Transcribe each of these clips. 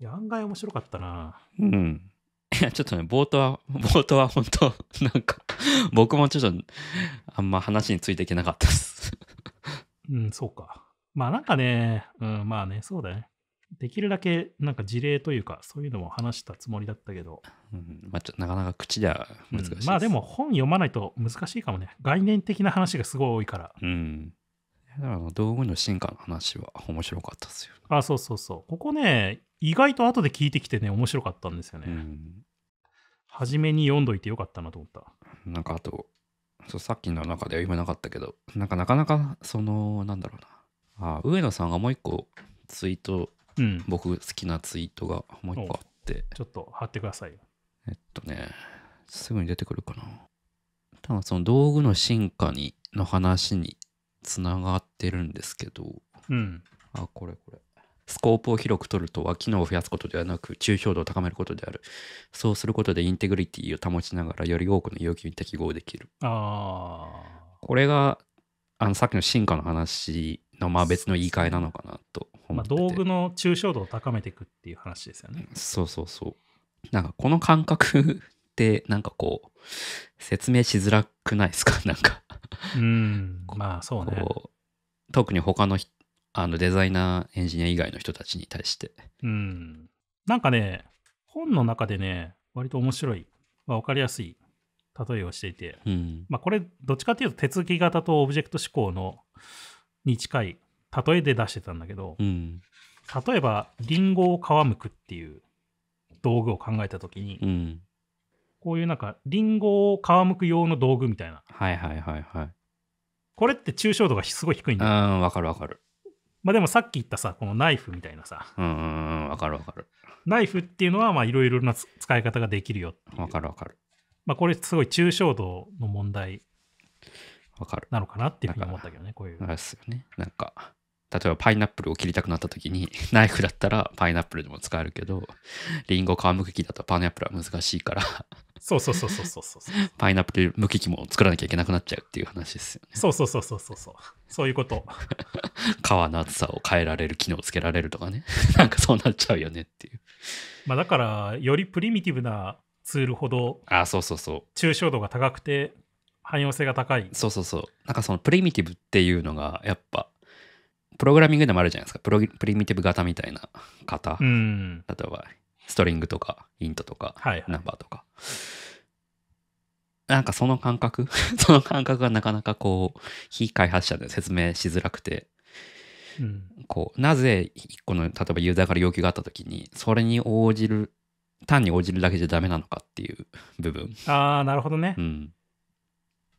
いや、案外面白かったな。うん。いや、ちょっとね、冒頭は、冒頭は本当 なんか、僕もちょっと、あんま話についていけなかったです。うん、そうか。まあなんかね、うん、まあね、そうだね。できるだけなんか事例というか、そういうのも話したつもりだったけど。うん、まあちょっとなかなか口では難しい、うん、まあでも本読まないと難しいかもね。概念的な話がすごい多いから。うん。だから道具の進化の話は面白かったですよ。あ、そうそうそう。ここね、意外と後で聞いてきてね、面白かったんですよね。うん、初めに読んどいてよかったなと思った。なんかあと、そうさっきの中では読めなかったけど、なんかなかなか、その、なんだろうな。あ上野さんがもう一個ツイート、うん、僕好きなツイートがもう一個あって。ちょっと貼ってくださいよ。えっとね、すぐに出てくるかな。多分その道具の進化にの話につながってるんですけど、うん、あ、これこれ。スコープを広く取るとは機能を増やすことではなく、抽象度を高めることである。そうすることでインテグリティを保ちながら、より多くの要求に適合できる。あこれが、あの、さっきの進化の話の、まあ別の言い換えなのかなと思ってて、まあ、道具の抽象度を高めていくっていう話ですよね。そうそうそう。なんかこの感覚っなんかこう説明しづらくないですか なんかうんまあそうね特に他のあのデザイナーエンジニア以外の人たちに対して。うん。なんかね、本の中でね、割と面白い、まあ、分かりやすい例えをしていて、うん、まあ、これ、どっちかっていうと手続き型とオブジェクト思考のに近い例えで出してたんだけど、うん、例えば、リンゴを皮むくっていう道具を考えた時に、うん、こういうなんか、リンゴを皮むく用の道具みたいな。はいはいはいはい。これって抽象度がすごい低いんだよ。うん、わかるわかる。まあでもさっき言ったさ、このナイフみたいなさ、うんうんうん、わかるわかる。ナイフっていうのは、まあいろいろな使い方ができるよわかるわかる。まあこれすごい抽象度の問題わかる。なのかなっていうふうに思ったけどね、こういう。あれですよね。なんか、例えばパイナップルを切りたくなった時に、ナイフだったらパイナップルでも使えるけど、リンゴ皮むく気だとパイナップルは難しいからそうそうそうそうそうそう。パイナップル無機器も作らなきゃいけなくなっちゃうっていう話ですよね。そうそうそうそうそうそう。そういうこと。皮の厚さを変えられる機能をつけられるとかね。なんかそうなっちゃうよねっていう。まあだから、よりプリミティブなツールほど、あそうそうそう。抽象度が高くて、汎用性が高い。そうそうそう。なんかそのプリミティブっていうのが、やっぱ、プログラミングでもあるじゃないですか。プロプリミティブ型みたいな型。うん。例えば、ストリングとか、イントとか、ナンバーとか。なんかその感覚 その感覚がなかなかこう、非開発者で説明しづらくて、うん、こう、なぜ一個の、例えばユーザーから要求があった時に、それに応じる、単に応じるだけじゃダメなのかっていう部分。ああ、なるほどね。うん。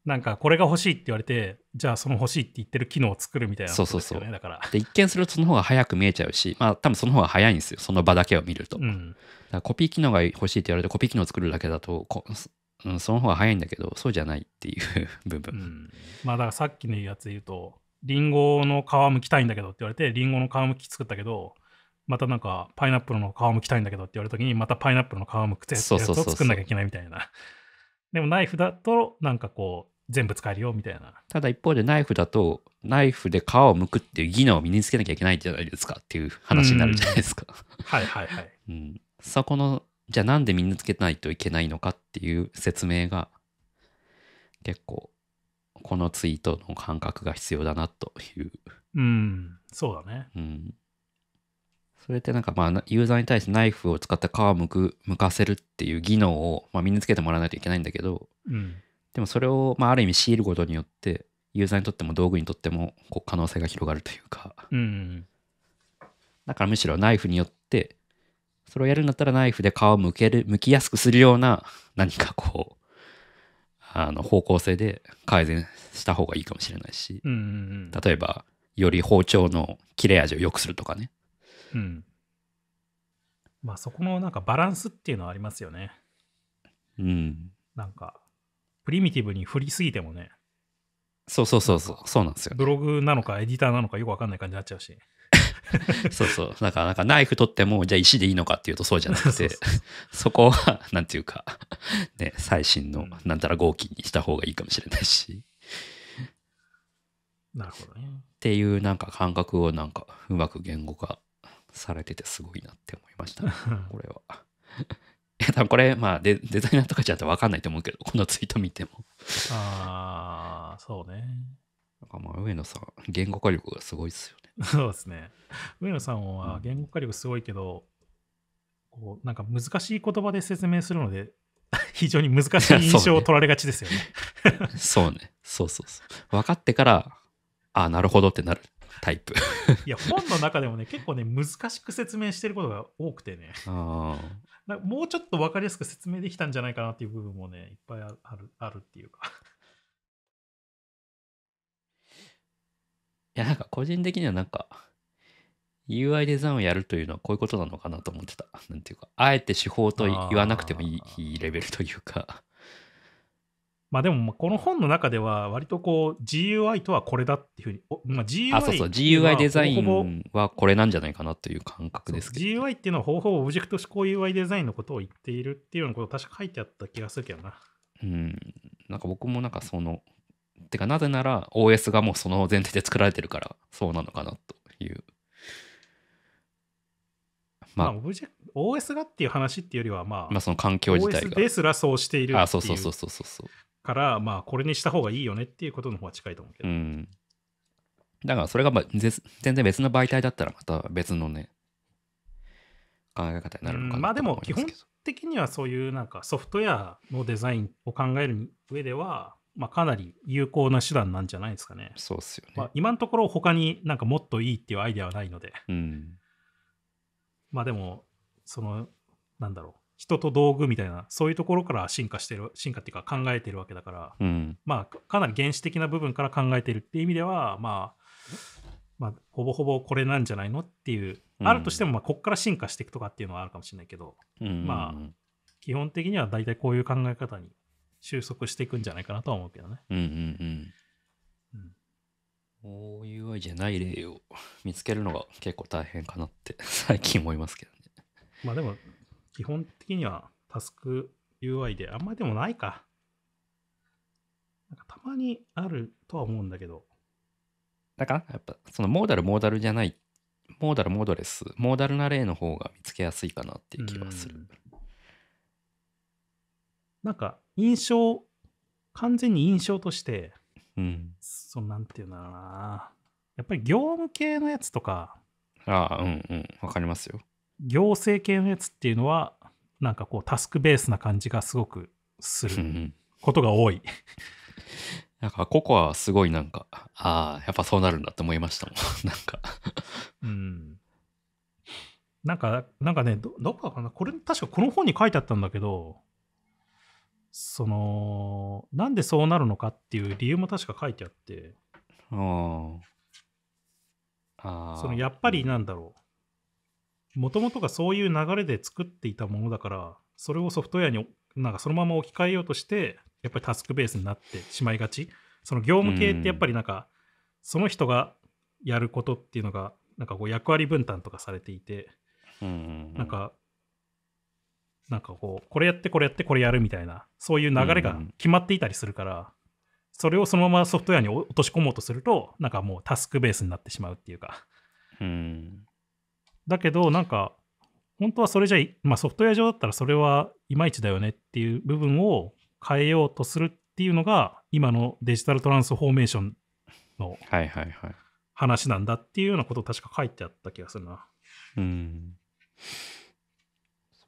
なんかこれが欲しいって言われてじゃあその欲しいって言ってる機能を作るみたいなことですよねそうそうそうだからで一見するとその方が早く見えちゃうしまあ多分その方が早いんですよその場だけを見ると、うん、だからコピー機能が欲しいって言われてコピー機能を作るだけだとこ、うん、その方が早いんだけどそうじゃないっていう部分、うん、まあだからさっきのやつ言うとりんごの皮剥きたいんだけどって言われてりんごの皮剥き作ったけどまたなんかパイナップルの皮剥きたいんだけどって言われた時にまたパイナップルの皮剥くってやつを作んなきゃいけないみたいなでもナイフだとなんかこ全部使えるよみたいな。ただ一方でナイフだと、ナイフで皮を剥くっていう技能を身につけなきゃいけないじゃないですかっていう話になるじゃないですか。はいはいはい。うん、そこの、じゃあなんで身につけないといけないのかっていう説明が、結構、このツイートの感覚が必要だなという。うん、そうだね。うん。それってなんかまあユーザーに対してナイフを使った皮をむく剥かせるっていう技能をまあ身につけてもらわないといけないんだけど、うん、でもそれを、まあ、ある意味強いることによってユーザーにとっても道具にとってもこう可能性が広がるというか、うん、だからむしろナイフによってそれをやるんだったらナイフで皮をむけるむきやすくするような何かこうあの方向性で改善した方がいいかもしれないし、うんうんうん、例えばより包丁の切れ味を良くするとかね、うん、まあそこのなんかバランスっていうのはありますよねうんなんかプリミティブに振りすぎてもね、そうそうそうそう、そうなんですよ。ブログなのかエディターなのかよくわかんない感じになっちゃうし。そうそう。なんか、なんかナイフ取っても、じゃあ石でいいのかっていうとそうじゃなくて、そこは、なんていうか、ね、最新のなんたら合金にした方がいいかもしれないし。なるほどね。っていうなんか感覚をなんかうまく言語化されててすごいなって思いました、ね、これは。や、多分これ、まあデ、デザイナーとかじゃ分かんないと思うけど、このツイート見てもああ、そうね。なんかまあ、上野さん、言語化力がすごいっすよね。そうですね。上野さんは言語化力すごいけど、うん、こうなんか難しい言葉で説明するので、非常に難しい印象を取られがちですよね。そうね。そうねそうそうそう。分かってから、ああ、なるほどってなるタイプいや本の中でもね結構ね難しく説明してることが多くてねあもうちょっと分かりやすく説明できたんじゃないかなっていう部分もねいっぱいあるあるっていうかいやなんか個人的にはなんか UI デザインをやるというのはこういうことなのかなと思ってた。なんていうか、あえて手法と言わなくてもいいレベルというか。まあでも、この本の中では、割とこう、GUI とはこれだっていうふうに、まあ、GUI あ、そうそう、GUI デザインはこれなんじゃないかなという感覚ですけど。GUI っていうのは、方法オブジェクト思考 UI デザインのことを言っているっていうようなことを確か書いてあった気がするけどな。うん、なんか僕もなんかその、てかなぜなら OS がもうその前提で作られてるから、そうなのかなという。まあ、まあ、オブジェ OS がっていう話っていうよりは、まあ、まあその環境自体が。OS ですらそうしているあ、そうそうそうそうそうそう。から、まあ、これにした方がいいよねっていうことの方が近いと思うけど。うん、だから、それが、まあ、全然別の媒体だったら、また別のね、考え方になるのかな、うん、まあ、でも、基本的にはそういうなんかソフトウェアのデザインを考える上では、まあ、かなり有効な手段なんじゃないですかね。そうっすよね。まあ、今のところ、他になんかもっといいっていうアイデアはないので。うん、まあ、でも、その、なんだろう。人と道具みたいなそういうところから進化してる進化っていうか考えてるわけだから、うん、まあかなり原始的な部分から考えてるっていう意味では、まあ、まあ、ほぼほぼこれなんじゃないのっていう、うん、あるとしてもまあこっから進化していくとかっていうのはあるかもしれないけど、うんまあ基本的には大体こういう考え方に収束していくんじゃないかなとは思うけどね。うんうんうん。うん、OUI じゃない例を見つけるのが結構大変かなって最近思いますけどね。まあでも基本的にはタスク UI であんまでもないか。なんかたまにあるとは思うんだけど。だからやっぱそのモーダルモーダルじゃない、モーダルモードレス、モーダルな例の方が見つけやすいかなっていう気はする。なんか印象、完全に印象として、うん、そのなんていうんだろうな。やっぱり業務系のやつとか、ああ、うんうん、わかりますよ。行政系のやつっていうのは、なんかこう、タスクベースな感じがすごくすることが多い。なんか、ココアはすごいなんか、ああ、やっぱそうなるんだと思いましたもん。なんかうん。なんか、なんかね、ど、どこかなこれ、確かこの本に書いてあったんだけど、その、なんでそうなるのかっていう理由も確か書いてあって。ああ。その、やっぱりなんだろう。もともとがそういう流れで作っていたものだから、それをソフトウェアになんかそのまま置き換えようとして、やっぱりタスクベースになってしまいがち。その業務系ってやっぱりなんか、その人がやることっていうのが、なんかこう役割分担とかされていて、なんか、なんかこう、これやってこれやってこれやるみたいな、そういう流れが決まっていたりするから、それをそのままソフトウェアに落とし込もうとすると、なんかもうタスクベースになってしまうっていうか、うん、だけど、なんか、本当はそれじゃまあ、ソフトウェア上だったらそれはいまいちだよねっていう部分を変えようとするっていうのが、今のデジタルトランスフォーメーションの話なんだっていうようなことを確か書いてあった気がするな。うん。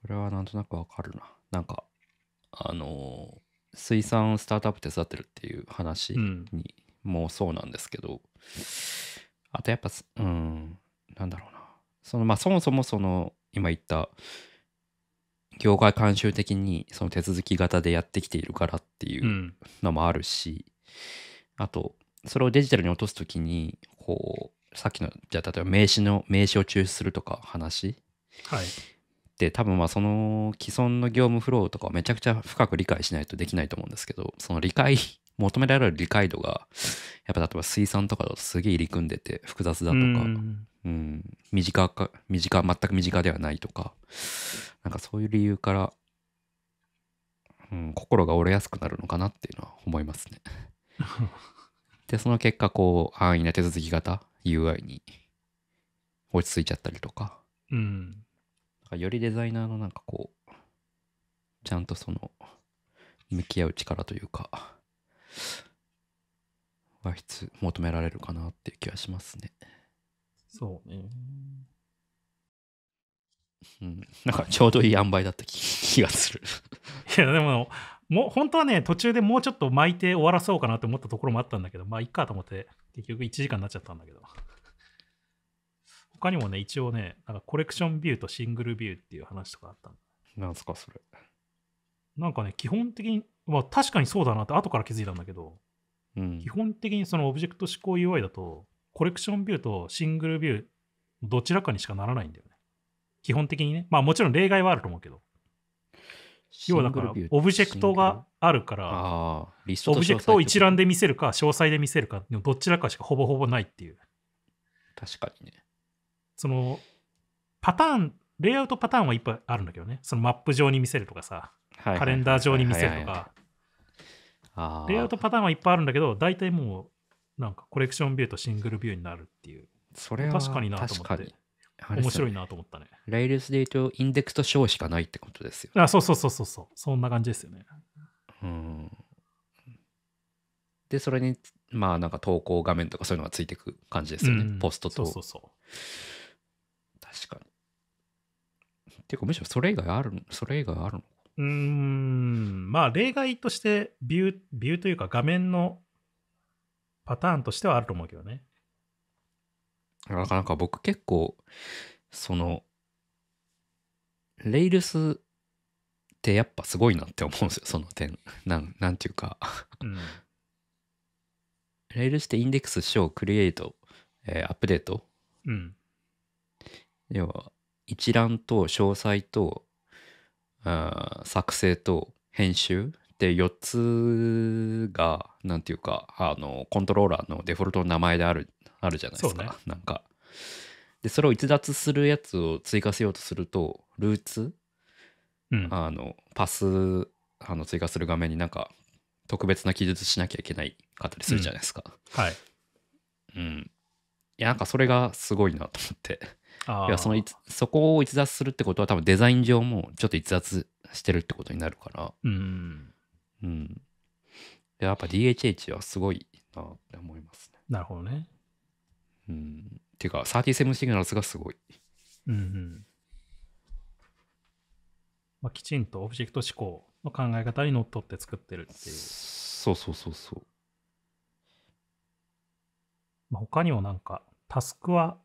それはなんとなくわかるな。なんか、あの水産スタートアップ手伝ってるっていう話にもそうなんですけど、うん、あとやっぱ、うん、なんだろうそのまあそもそもその今言った業界慣習的にその手続き型でやってきているからっていうのもあるし、うん、あとそれをデジタルに落とす時にこうさっきのじゃあ例えば名刺の名刺を抽出するとか話、はい、で多分まあその既存の業務フローとかめちゃくちゃ深く理解しないとできないと思うんですけどその理解求められる理解度がやっぱ例えば水産とかだとすげえ入り組んでて複雑だとか、うん、身近か身近全く身近ではないとかなんかそういう理由から、うん、心が折れやすくなるのかなっていうのは思いますね。でその結果こう安易な手続き型 UI に落ち着いちゃったりとか,、うん、かよりデザイナーのなんかこうちゃんとその向き合う力というかが必求められるかなっていう気はしますね。そうね。うん、なんかちょうどいい塩梅だった気がするいやでももう本当はね途中でもうちょっと巻いて終わらそうかなと思ったところもあったんだけどまあいっかと思って結局1時間になっちゃったんだけど他にもね一応ねなんかコレクションビューとシングルビューっていう話とかあったんなんすかそれなんかね基本的にあ、確かにそうだなって後から気づいたんだけど、うん、基本的にそのオブジェクト指向 UI だと、コレクションビューとシングルビュー、どちらかにしかならないんだよね。基本的にね。まあもちろん例外はあると思うけど。要はだから、オブジェクトがあるから、オブジェクトを一覧で見せるか、詳細で見せるか、どちらかしかほぼほぼないっていう。確かにね。その、パターン、レイアウトパターンはいっぱいあるんだけどね。そのマップ上に見せるとかさ、カレンダー上に見せるとか、レイアウトパターンはいっぱいあるんだけど大体もうなんかコレクションビューとシングルビューになるっていうそれは確かになと思って面白いなと思ったねレイルスで言うとインデックスと賞しかないってことですよ、ね、あそうそうそうそうそうそんな感じですよねうんでそれにまあなんか投稿画面とかそういうのがついてく感じですよね、うん、ポストとそうそうそう確かにっていうかむしろそれ以外あるそれ以外あるのうんまあ例外としてビュー、ビューというか画面のパターンとしてはあると思うけどね。なかなか僕結構、その、レイルスってやっぱすごいなって思うんですよ、その点。なん、なんていうかうん、レイルスってインデックス、ショー、クリエイト、えー、アップデート。うん。要は、一覧と詳細と、あ作成と、編集で4つが何ていうかあのコントローラーのデフォルトの名前であるあるじゃないですか、ね、なんかでそれを逸脱するやつを追加せようとするとルーツ、うん、あのパスあの追加する画面になんか特別な記述しなきゃいけないかったりするじゃないですか、うん、はいうんいやなんかそれがすごいなと思っていやそのそこを逸脱するってことは多分デザイン上もちょっと逸脱してるってことになるから、うん、うん、やっぱ DHH はすごいなって思いますね。なるほどね。うん、っていうか37シグナルズがすごい。うん、うん、まあ、きちんとオブジェクト思考の考え方にのっとって作ってるっていう。そうそうそうそう。まあ、他にもなんかタスクは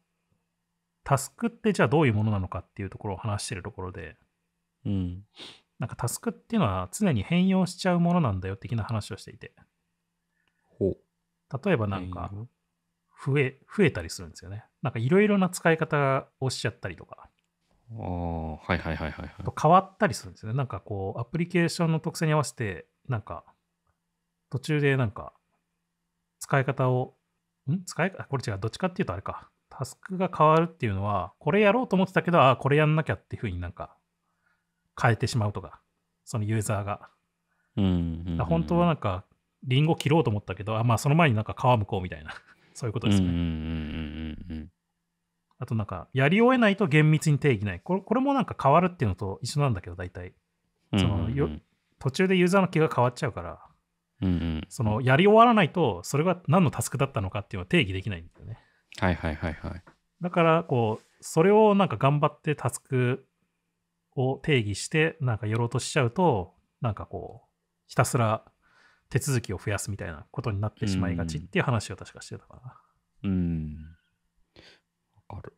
タスクってじゃあどういうものなのかっていうところを話してるところで、うん、なんかタスクっていうのは常に変容しちゃうものなんだよ的な話をしていて。ほ例えばなんか増え、増えたりするんですよね。なんかいろいろな使い方をしちゃったりとか。ああ、はいはいはいはい、はい。と変わったりするんですよね。なんかこう、アプリケーションの特性に合わせて、なんか途中でなんか使い方を、ん使い方、これ違う、どっちかっていうとあれか。タスクが変わるっていうのは、これやろうと思ってたけど、ああ、これやんなきゃっていうふうになんか変えてしまうとか、そのユーザーが。うんうんうん、本当はなんか、リンゴ切ろうと思ったけど、あまあその前になんか皮むこうみたいな、そういうことですね。うんうんうんうん、あとなんか、やり終えないと厳密に定義ない。これこれもなんか変わるっていうのと一緒なんだけど、大体。その、うんうん、途中でユーザーの気が変わっちゃうから、うんうん、そのやり終わらないと、それが何のタスクだったのかっていうのは定義できないんだよね。はいはいはいはい。だから、こう、それをなんか頑張ってタスクを定義して、なんかやろうとしちゃうと、なんかこう、ひたすら手続きを増やすみたいなことになってしまいがちっていう話を確かしてたかな。うん。わかる。